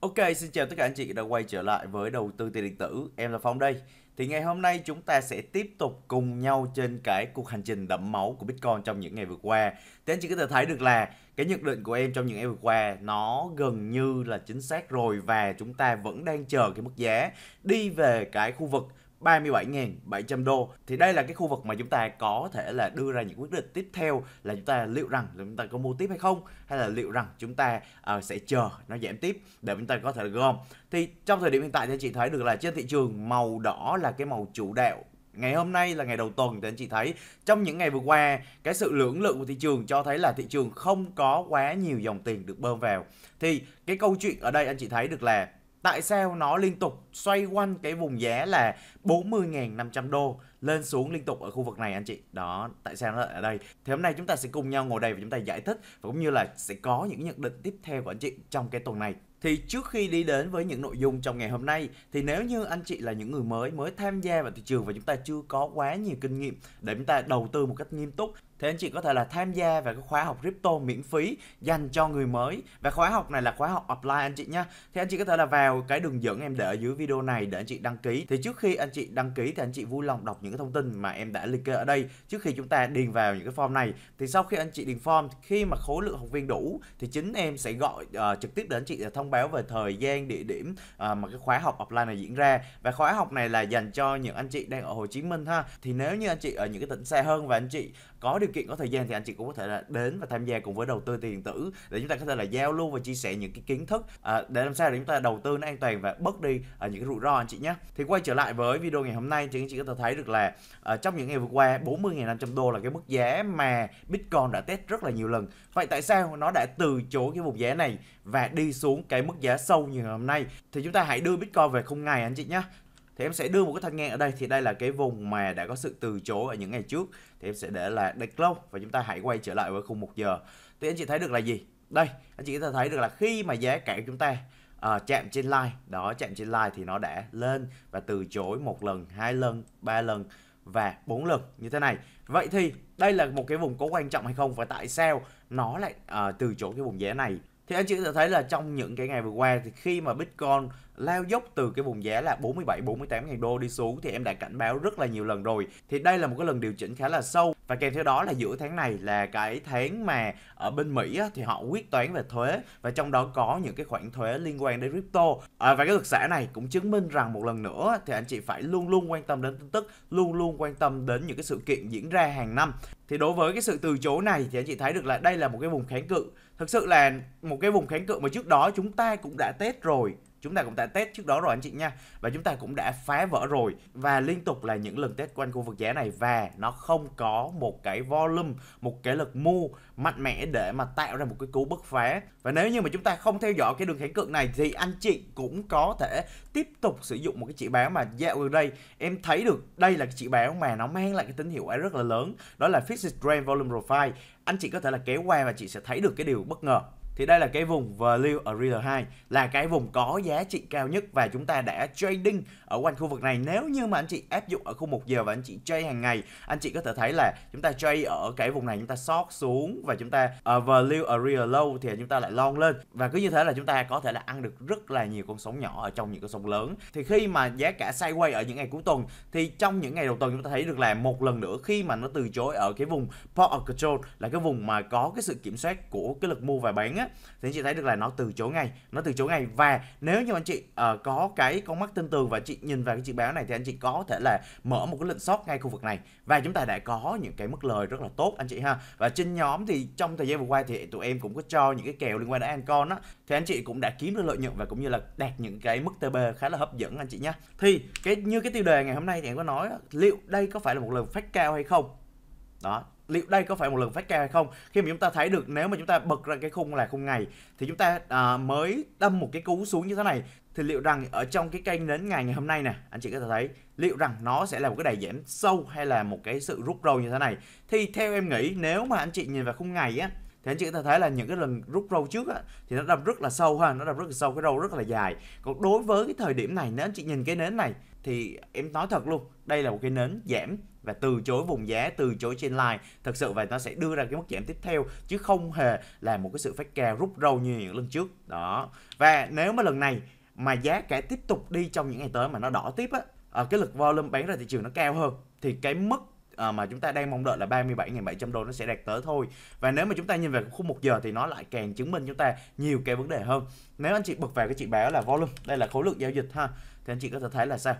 Ok, xin chào tất cả anh chị đã quay trở lại với đầu tư tiền điện tử, em là Phong đây. Thì ngày hôm nay chúng ta sẽ tiếp tục cùng nhau trên cái cuộc hành trình đẫm máu của Bitcoin trong những ngày vừa qua. Thì anh chị có thể thấy được là cái nhận định của em trong những ngày vừa qua nó gần như là chính xác rồi và chúng ta vẫn đang chờ cái mức giá đi về cái khu vực 37.700 đô thì đây là cái khu vực mà chúng ta có thể là đưa ra những quyết định tiếp theo là chúng ta liệu rằng là chúng ta có mua tiếp hay không hay là liệu rằng chúng ta uh, sẽ chờ nó giảm tiếp để chúng ta có thể gom thì trong thời điểm hiện tại thì anh chị thấy được là trên thị trường màu đỏ là cái màu chủ đạo ngày hôm nay là ngày đầu tuần thì anh chị thấy trong những ngày vừa qua cái sự lưỡng lượng của thị trường cho thấy là thị trường không có quá nhiều dòng tiền được bơm vào thì cái câu chuyện ở đây anh chị thấy được là Tại sao nó liên tục xoay quanh cái vùng giá là 40.500 đô lên xuống liên tục ở khu vực này anh chị? Đó, tại sao nó lại ở đây? Thì hôm nay chúng ta sẽ cùng nhau ngồi đây và chúng ta giải thích và cũng như là sẽ có những nhận định tiếp theo của anh chị trong cái tuần này. Thì trước khi đi đến với những nội dung trong ngày hôm nay thì nếu như anh chị là những người mới mới tham gia vào thị trường và chúng ta chưa có quá nhiều kinh nghiệm để chúng ta đầu tư một cách nghiêm túc Thế anh chị có thể là tham gia vào cái khóa học crypto miễn phí dành cho người mới và khóa học này là khóa học offline anh chị nhé. Thì anh chị có thể là vào cái đường dẫn em để ở dưới video này để anh chị đăng ký. Thì trước khi anh chị đăng ký thì anh chị vui lòng đọc những cái thông tin mà em đã liệt kê ở đây trước khi chúng ta điền vào những cái form này. Thì sau khi anh chị điền form khi mà khối lượng học viên đủ thì chính em sẽ gọi uh, trực tiếp đến anh chị để thông báo về thời gian, địa điểm uh, mà cái khóa học offline này diễn ra và khóa học này là dành cho những anh chị đang ở Hồ Chí Minh ha. Thì nếu như anh chị ở những cái tỉnh xa hơn và anh chị có điều điều kiện có thời gian thì anh chị cũng có thể là đến và tham gia cùng với đầu tư tiền tử để chúng ta có thể là giao lưu và chia sẻ những cái kiến thức à, để làm sao để chúng ta đầu tư nó an toàn và bớt đi à, những cái rủi ro anh chị nhé thì quay trở lại với video ngày hôm nay thì anh chị có thể thấy được là à, trong những ngày vừa qua 40.500 đô là cái mức giá mà Bitcoin đã test rất là nhiều lần vậy tại sao nó đã từ chối cái vùng giá này và đi xuống cái mức giá sâu như ngày hôm nay thì chúng ta hãy đưa Bitcoin về không ngày anh chị nhé thì em sẽ đưa một cái thanh ngang ở đây thì đây là cái vùng mà đã có sự từ chối ở những ngày trước thì em sẽ để là đạch lâu và chúng ta hãy quay trở lại với khung một giờ thì anh chị thấy được là gì đây anh chị có thể thấy được là khi mà giá cả chúng ta à, chạm trên line đó chạm trên line thì nó đã lên và từ chối một lần hai lần ba lần và bốn lần như thế này vậy thì đây là một cái vùng có quan trọng hay không và tại sao nó lại à, từ chối cái vùng giá này thì anh chị có thể thấy là trong những cái ngày vừa qua thì khi mà Bitcoin lao dốc từ cái vùng giá là 47 48 000 đô đi xuống thì em đã cảnh báo rất là nhiều lần rồi. Thì đây là một cái lần điều chỉnh khá là sâu và kèm theo đó là giữa tháng này là cái tháng mà ở bên Mỹ á, thì họ quyết toán về thuế và trong đó có những cái khoản thuế liên quan đến crypto. À, và cái thực xã này cũng chứng minh rằng một lần nữa thì anh chị phải luôn luôn quan tâm đến tin tức, luôn luôn quan tâm đến những cái sự kiện diễn ra hàng năm. Thì đối với cái sự từ chối này thì anh chị thấy được là đây là một cái vùng kháng cự thực sự là một cái vùng kháng cự mà trước đó chúng ta cũng đã test rồi chúng ta cũng đã test trước đó rồi anh chị nha và chúng ta cũng đã phá vỡ rồi và liên tục là những lần test quanh khu vực giá này và nó không có một cái volume một cái lực mua mạnh mẽ để mà tạo ra một cái cú bứt phá và nếu như mà chúng ta không theo dõi cái đường kháng cự này thì anh chị cũng có thể tiếp tục sử dụng một cái chỉ báo mà dạo gần đây em thấy được đây là cái chỉ báo mà nó mang lại cái tín hiệu rất là lớn đó là Fixed Trend Volume Profile anh chị có thể là kéo qua và chị sẽ thấy được cái điều bất ngờ thì đây là cái vùng value ở real 2 là cái vùng có giá trị cao nhất và chúng ta đã trading ở quanh khu vực này nếu như mà anh chị áp dụng ở khu một giờ và anh chị trade hàng ngày anh chị có thể thấy là chúng ta trade ở cái vùng này chúng ta sót xuống và chúng ta uh, ờ, value area low thì chúng ta lại long lên và cứ như thế là chúng ta có thể là ăn được rất là nhiều con sóng nhỏ ở trong những con sóng lớn thì khi mà giá cả sideways ở những ngày cuối tuần thì trong những ngày đầu tuần chúng ta thấy được là một lần nữa khi mà nó từ chối ở cái vùng port of control là cái vùng mà có cái sự kiểm soát của cái lực mua và bán á thì anh chị thấy được là nó từ chối ngay nó từ chối ngay và nếu như anh chị uh, có cái con mắt tin tường và anh chị nhìn vào cái chỉ báo này thì anh chị có thể là mở một cái lệnh short ngay khu vực này và chúng ta đã có những cái mức lời rất là tốt anh chị ha và trên nhóm thì trong thời gian vừa qua thì tụi em cũng có cho những cái kèo liên quan đến Ancon á thì anh chị cũng đã kiếm được lợi nhuận và cũng như là đạt những cái mức TB khá là hấp dẫn anh chị nhé thì cái như cái tiêu đề ngày hôm nay thì em có nói liệu đây có phải là một lần phát cao hay không đó liệu đây có phải một lần phát cao hay không khi mà chúng ta thấy được nếu mà chúng ta bật ra cái khung là khung ngày thì chúng ta à, mới đâm một cái cú xuống như thế này thì liệu rằng ở trong cái kênh nến ngày ngày hôm nay nè anh chị có thể thấy liệu rằng nó sẽ là một cái đà giảm sâu hay là một cái sự rút râu như thế này thì theo em nghĩ nếu mà anh chị nhìn vào khung ngày á thì anh chị có thể thấy là những cái lần rút râu trước á thì nó đập rất là sâu ha nó đập rất là sâu cái râu rất là dài còn đối với cái thời điểm này nếu anh chị nhìn cái nến này thì em nói thật luôn đây là một cái nến giảm và từ chối vùng giá từ chối trên line thật sự vậy nó sẽ đưa ra cái mức giảm tiếp theo chứ không hề là một cái sự phát ca rút râu như những lần trước đó và nếu mà lần này mà giá cả tiếp tục đi trong những ngày tới mà nó đỏ tiếp á à, cái lực volume bán ra thị trường nó cao hơn thì cái mức à, mà chúng ta đang mong đợi là 37.700 đô nó sẽ đạt tới thôi và nếu mà chúng ta nhìn về khu một giờ thì nó lại càng chứng minh chúng ta nhiều cái vấn đề hơn nếu anh chị bật vào cái chị báo là volume đây là khối lượng giao dịch ha thì anh chị có thể thấy là sao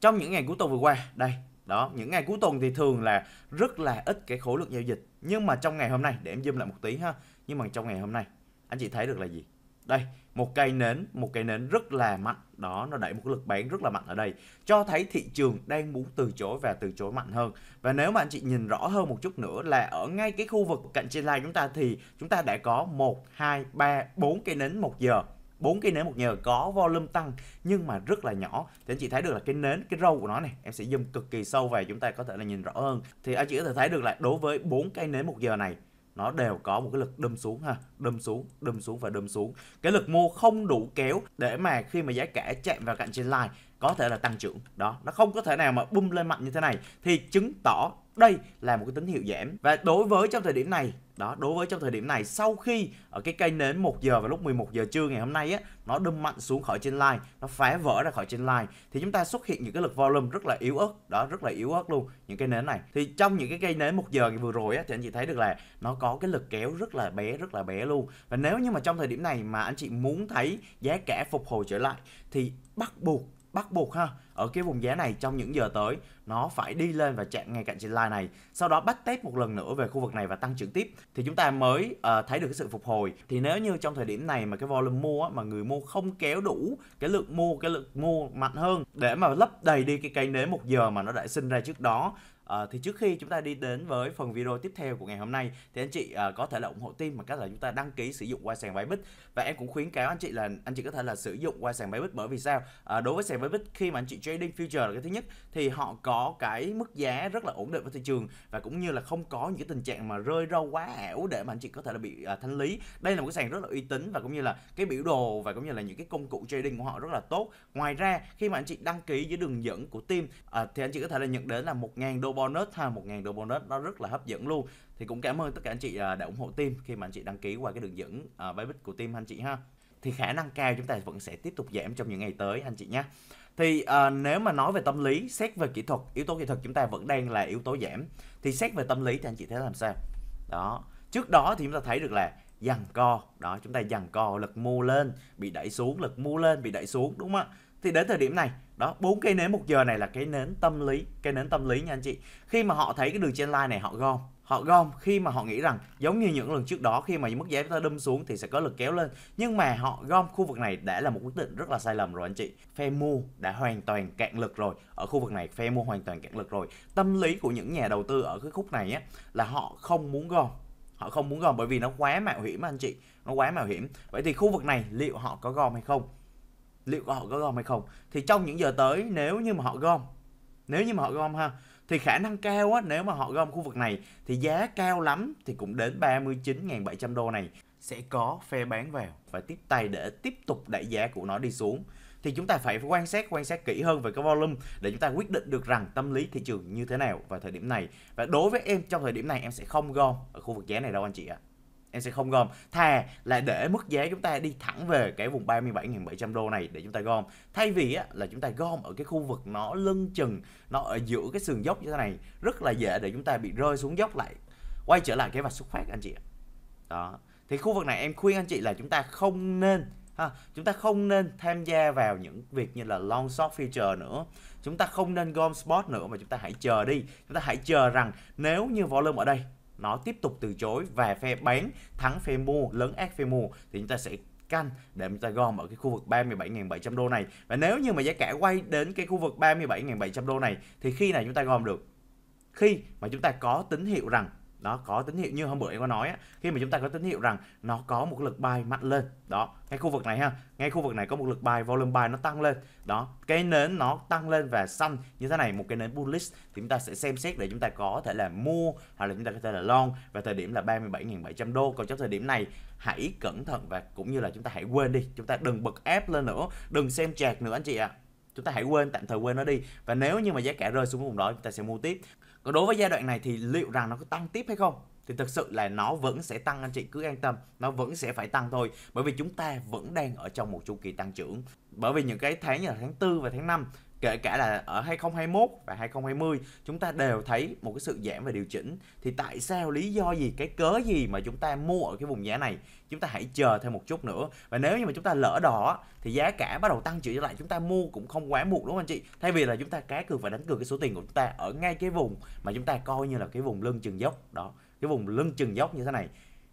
trong những ngày cuối tuần vừa qua đây đó những ngày cuối tuần thì thường là rất là ít cái khối lượng giao dịch nhưng mà trong ngày hôm nay để em zoom lại một tí ha nhưng mà trong ngày hôm nay anh chị thấy được là gì đây một cây nến một cây nến rất là mạnh đó nó đẩy một lực bán rất là mạnh ở đây cho thấy thị trường đang muốn từ chối và từ chối mạnh hơn và nếu mà anh chị nhìn rõ hơn một chút nữa là ở ngay cái khu vực cạnh trên line chúng ta thì chúng ta đã có một hai ba bốn cây nến một giờ bốn cây nến một giờ có volume tăng nhưng mà rất là nhỏ thì anh chị thấy được là cái nến cái râu của nó này em sẽ zoom cực kỳ sâu về chúng ta có thể là nhìn rõ hơn thì anh chị có thể thấy được là đối với bốn cây nến một giờ này nó đều có một cái lực đâm xuống ha đâm xuống đâm xuống và đâm xuống cái lực mua không đủ kéo để mà khi mà giá cả chạm vào cạnh trên line có thể là tăng trưởng đó nó không có thể nào mà bung lên mạnh như thế này thì chứng tỏ đây là một cái tín hiệu giảm và đối với trong thời điểm này đó đối với trong thời điểm này sau khi ở ờ, cái cây nến 1 giờ và lúc 11 giờ trưa ngày hôm nay á nó đâm mạnh xuống khỏi trên line nó phá vỡ ra khỏi trên line thì chúng ta xuất hiện những cái lực volume rất là yếu ớt đó rất là yếu ớt luôn những cái nến này thì trong những cái cây nến 1 giờ vừa rồi á thì anh chị thấy được là nó có cái lực kéo rất là bé rất là bé luôn và nếu như mà trong thời điểm này mà anh chị muốn thấy giá cả phục hồi trở lại thì bắt buộc bắt buộc ha ở cái vùng giá này trong những giờ tới nó phải đi lên và chạm ngay cạnh trên line này sau đó bắt test một lần nữa về khu vực này và tăng trưởng tiếp thì chúng ta mới uh, thấy được cái sự phục hồi thì nếu như trong thời điểm này mà cái volume mua mà người mua không kéo đủ cái lượng mua cái lượng mua mạnh hơn để mà lấp đầy đi cái cây nến một giờ mà nó đã sinh ra trước đó À, thì trước khi chúng ta đi đến với phần video tiếp theo của ngày hôm nay thì anh chị à, có thể là ủng hộ team bằng cách là chúng ta đăng ký sử dụng qua sàn Bybit và em cũng khuyến cáo anh chị là anh chị có thể là sử dụng qua sàn Bybit bởi vì sao à, đối với sàn Bybit khi mà anh chị trading future là cái thứ nhất thì họ có cái mức giá rất là ổn định với thị trường và cũng như là không có những cái tình trạng mà rơi râu quá ảo để mà anh chị có thể là bị à, thanh lý đây là một cái sàn rất là uy tín và cũng như là cái biểu đồ và cũng như là những cái công cụ trading của họ rất là tốt ngoài ra khi mà anh chị đăng ký dưới đường dẫn của team à, thì anh chị có thể là nhận đến là một 000 đô bonus ha 1.000 đô bonus nó rất là hấp dẫn luôn thì cũng cảm ơn tất cả anh chị à, đã ủng hộ team khi mà anh chị đăng ký qua cái đường dẫn à, bài bích của team anh chị ha thì khả năng cao chúng ta vẫn sẽ tiếp tục giảm trong những ngày tới anh chị nhé thì uh, nếu mà nói về tâm lý xét về kỹ thuật yếu tố kỹ thuật chúng ta vẫn đang là yếu tố giảm thì xét về tâm lý thì anh chị thấy làm sao đó trước đó thì chúng ta thấy được là dằn co đó chúng ta dằn co lực mua lên bị đẩy xuống lực mua lên bị đẩy xuống đúng không ạ thì đến thời điểm này đó bốn cây nến một giờ này là cái nến tâm lý cây nến tâm lý nha anh chị khi mà họ thấy cái đường trên line này họ gom họ gom khi mà họ nghĩ rằng giống như những lần trước đó khi mà mức giá chúng ta đâm xuống thì sẽ có lực kéo lên nhưng mà họ gom khu vực này đã là một quyết định rất là sai lầm rồi anh chị phe mua đã hoàn toàn cạn lực rồi ở khu vực này phe mua hoàn toàn cạn lực rồi tâm lý của những nhà đầu tư ở cái khúc này á là họ không muốn gom họ không muốn gom bởi vì nó quá mạo hiểm anh chị nó quá mạo hiểm vậy thì khu vực này liệu họ có gom hay không liệu họ có gom hay không thì trong những giờ tới nếu như mà họ gom nếu như mà họ gom ha thì khả năng cao á nếu mà họ gom khu vực này thì giá cao lắm thì cũng đến 39.700 đô này sẽ có phe bán vào và tiếp tay để tiếp tục đẩy giá của nó đi xuống thì chúng ta phải quan sát quan sát kỹ hơn về cái volume để chúng ta quyết định được rằng tâm lý thị trường như thế nào vào thời điểm này và đối với em trong thời điểm này em sẽ không gom ở khu vực giá này đâu anh chị ạ à em sẽ không gom thà là để mức giá chúng ta đi thẳng về cái vùng 37.700 đô này để chúng ta gom thay vì á, là chúng ta gom ở cái khu vực nó lưng chừng nó ở giữa cái sườn dốc như thế này rất là dễ để chúng ta bị rơi xuống dốc lại quay trở lại cái vạch xuất phát anh chị đó thì khu vực này em khuyên anh chị là chúng ta không nên ha, chúng ta không nên tham gia vào những việc như là long short future nữa chúng ta không nên gom spot nữa mà chúng ta hãy chờ đi chúng ta hãy chờ rằng nếu như volume ở đây nó tiếp tục từ chối về phe bán thắng phe mua lớn ác phe mua thì chúng ta sẽ canh để chúng ta gom ở cái khu vực 37.700 đô này và nếu như mà giá cả quay đến cái khu vực 37.700 đô này thì khi nào chúng ta gom được khi mà chúng ta có tín hiệu rằng đó có tín hiệu như hôm bữa em có nói á, khi mà chúng ta có tín hiệu rằng nó có một lực buy mạnh lên đó ngay khu vực này ha ngay khu vực này có một lực buy volume buy nó tăng lên đó cái nến nó tăng lên và xanh như thế này một cái nến bullish thì chúng ta sẽ xem xét để chúng ta có thể là mua hoặc là chúng ta có thể là long và thời điểm là 37.700 đô còn trong thời điểm này hãy cẩn thận và cũng như là chúng ta hãy quên đi chúng ta đừng bật ép lên nữa đừng xem chạc nữa anh chị ạ à chúng ta hãy quên tạm thời quên nó đi và nếu như mà giá cả rơi xuống vùng đó chúng ta sẽ mua tiếp còn đối với giai đoạn này thì liệu rằng nó có tăng tiếp hay không? Thì thực sự là nó vẫn sẽ tăng anh chị cứ an tâm, nó vẫn sẽ phải tăng thôi bởi vì chúng ta vẫn đang ở trong một chu kỳ tăng trưởng. Bởi vì những cái tháng như là tháng 4 và tháng 5 kể cả là ở 2021 và 2020 chúng ta đều thấy một cái sự giảm và điều chỉnh thì tại sao lý do gì cái cớ gì mà chúng ta mua ở cái vùng giá này chúng ta hãy chờ thêm một chút nữa và nếu như mà chúng ta lỡ đỏ thì giá cả bắt đầu tăng trở lại chúng ta mua cũng không quá muộn đúng không anh chị thay vì là chúng ta cá cược và đánh cược cái số tiền của chúng ta ở ngay cái vùng mà chúng ta coi như là cái vùng lưng chừng dốc đó cái vùng lưng chừng dốc như thế này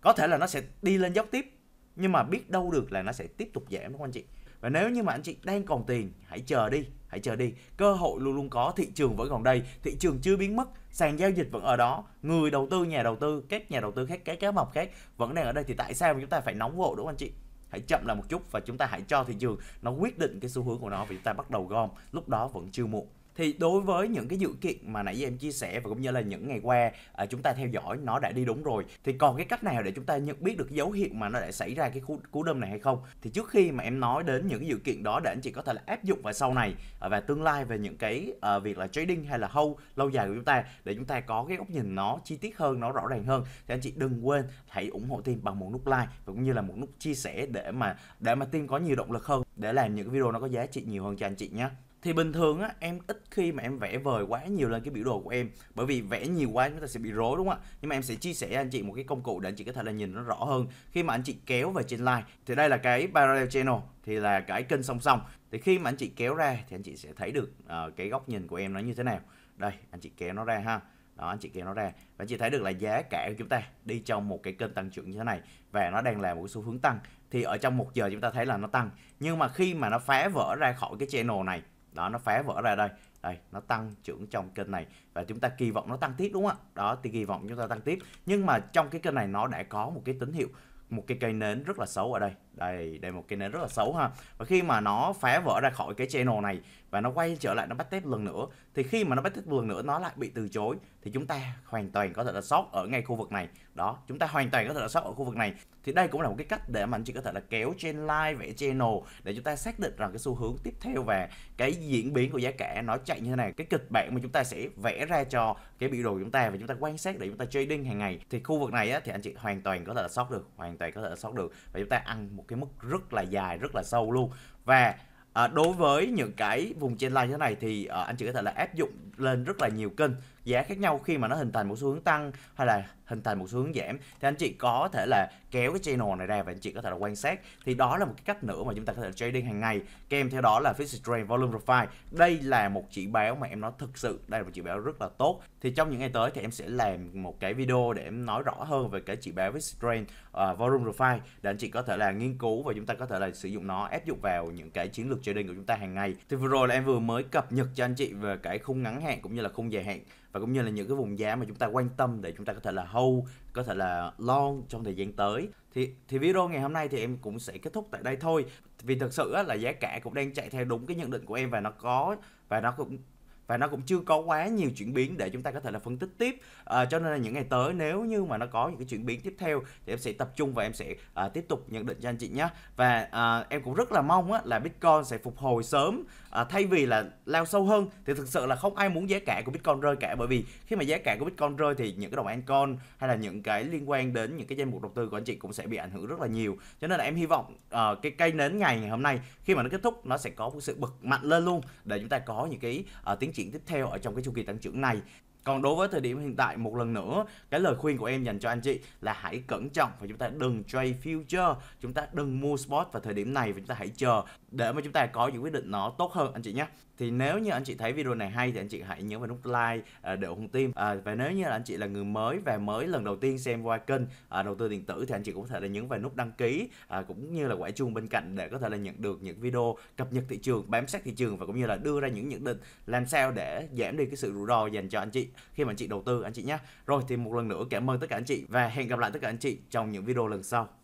có thể là nó sẽ đi lên dốc tiếp nhưng mà biết đâu được là nó sẽ tiếp tục giảm đúng không anh chị và nếu như mà anh chị đang còn tiền hãy chờ đi hãy chờ đi cơ hội luôn luôn có thị trường vẫn còn đây thị trường chưa biến mất sàn giao dịch vẫn ở đó người đầu tư nhà đầu tư các nhà đầu tư khác các cá mập khác vẫn đang ở đây thì tại sao chúng ta phải nóng vội đúng không anh chị hãy chậm lại một chút và chúng ta hãy cho thị trường nó quyết định cái xu hướng của nó vì chúng ta bắt đầu gom lúc đó vẫn chưa muộn thì đối với những cái dự kiện mà nãy giờ em chia sẻ và cũng như là những ngày qua à, chúng ta theo dõi nó đã đi đúng rồi thì còn cái cách nào để chúng ta nhận biết được dấu hiệu mà nó đã xảy ra cái cú, cú đâm này hay không thì trước khi mà em nói đến những cái dự kiện đó để anh chị có thể là áp dụng vào sau này à, và tương lai về những cái à, việc là trading hay là hold lâu dài của chúng ta để chúng ta có cái góc nhìn nó chi tiết hơn nó rõ ràng hơn thì anh chị đừng quên hãy ủng hộ team bằng một nút like và cũng như là một nút chia sẻ để mà để mà team có nhiều động lực hơn để làm những cái video nó có giá trị nhiều hơn cho anh chị nhé thì bình thường á em ít khi mà em vẽ vời quá nhiều lên cái biểu đồ của em bởi vì vẽ nhiều quá chúng ta sẽ bị rối đúng không ạ nhưng mà em sẽ chia sẻ anh chị một cái công cụ để anh chị có thể là nhìn nó rõ hơn khi mà anh chị kéo về trên line thì đây là cái parallel channel thì là cái kênh song song thì khi mà anh chị kéo ra thì anh chị sẽ thấy được uh, cái góc nhìn của em nó như thế nào đây anh chị kéo nó ra ha đó anh chị kéo nó ra và anh chị thấy được là giá cả của chúng ta đi trong một cái kênh tăng trưởng như thế này và nó đang là một xu hướng tăng thì ở trong một giờ chúng ta thấy là nó tăng nhưng mà khi mà nó phá vỡ ra khỏi cái channel này đó nó phá vỡ ra đây đây nó tăng trưởng trong kênh này và chúng ta kỳ vọng nó tăng tiếp đúng không ạ đó thì kỳ vọng chúng ta tăng tiếp nhưng mà trong cái kênh này nó đã có một cái tín hiệu một cái cây nến rất là xấu ở đây đây đây một cây nến rất là xấu ha và khi mà nó phá vỡ ra khỏi cái channel này và nó quay trở lại nó bắt tiếp lần nữa thì khi mà nó bắt tiếp lần nữa nó lại bị từ chối thì chúng ta hoàn toàn có thể là sót ở ngay khu vực này đó chúng ta hoàn toàn có thể là sót ở khu vực này thì đây cũng là một cái cách để mà anh chị có thể là kéo trên line vẽ channel để chúng ta xác định rằng cái xu hướng tiếp theo và cái diễn biến của giá cả nó chạy như thế nào cái kịch bản mà chúng ta sẽ vẽ ra cho cái biểu đồ của chúng ta và chúng ta quan sát để chúng ta trading hàng ngày thì khu vực này á, thì anh chị hoàn toàn có thể là sót được hoàn toàn có thể là sót được và chúng ta ăn một cái mức rất là dài rất là sâu luôn và À, đối với những cái vùng trên line như thế này thì à, anh chị có thể là áp dụng lên rất là nhiều kênh giá khác nhau khi mà nó hình thành một xu hướng tăng hay là hình thành một xu hướng giảm thì anh chị có thể là kéo cái channel này ra và anh chị có thể là quan sát thì đó là một cái cách nữa mà chúng ta có thể trading hàng ngày kèm theo đó là Fixed Trade Volume Profile đây là một chỉ báo mà em nói thực sự đây là một chỉ báo rất là tốt thì trong những ngày tới thì em sẽ làm một cái video để em nói rõ hơn về cái chỉ báo Fixed Trade uh, ờ, Volume Profile để anh chị có thể là nghiên cứu và chúng ta có thể là sử dụng nó áp dụng vào những cái chiến lược trading của chúng ta hàng ngày thì vừa rồi là em vừa mới cập nhật cho anh chị về cái khung ngắn hạn cũng như là khung dài hạn và cũng như là những cái vùng giá mà chúng ta quan tâm để chúng ta có thể là thâu có thể là lon trong thời gian tới thì thì video ngày hôm nay thì em cũng sẽ kết thúc tại đây thôi vì thực sự là giá cả cũng đang chạy theo đúng cái nhận định của em và nó có và nó cũng và nó cũng chưa có quá nhiều chuyển biến để chúng ta có thể là phân tích tiếp à, cho nên là những ngày tới nếu như mà nó có những cái chuyển biến tiếp theo thì em sẽ tập trung và em sẽ à, tiếp tục nhận định cho anh chị nhé và à, em cũng rất là mong á, là bitcoin sẽ phục hồi sớm à, thay vì là lao sâu hơn thì thực sự là không ai muốn giá cả của Bitcoin rơi cả bởi vì khi mà giá cả của Bitcoin rơi thì những cái đồng altcoin hay là những cái liên quan đến những cái danh mục đầu tư của anh chị cũng sẽ bị ảnh hưởng rất là nhiều cho nên là em hy vọng uh, cái cây nến ngày ngày hôm nay khi mà nó kết thúc nó sẽ có một sự bật mạnh lên luôn để chúng ta có những cái uh, tiến triển tiếp theo ở trong cái chu kỳ tăng trưởng này còn đối với thời điểm hiện tại một lần nữa cái lời khuyên của em dành cho anh chị là hãy cẩn trọng và chúng ta đừng trade future chúng ta đừng mua spot vào thời điểm này và chúng ta hãy chờ để mà chúng ta có những quyết định nó tốt hơn anh chị nhé thì nếu như anh chị thấy video này hay thì anh chị hãy nhớ vào nút like để ủng hộ tim và nếu như là anh chị là người mới và mới lần đầu tiên xem qua kênh đầu tư điện tử thì anh chị cũng có thể là nhấn vào nút đăng ký cũng như là quả chuông bên cạnh để có thể là nhận được những video cập nhật thị trường bám sát thị trường và cũng như là đưa ra những nhận định làm sao để giảm đi cái sự rủi ro dành cho anh chị khi mà anh chị đầu tư anh chị nhé rồi thì một lần nữa cảm ơn tất cả anh chị và hẹn gặp lại tất cả anh chị trong những video lần sau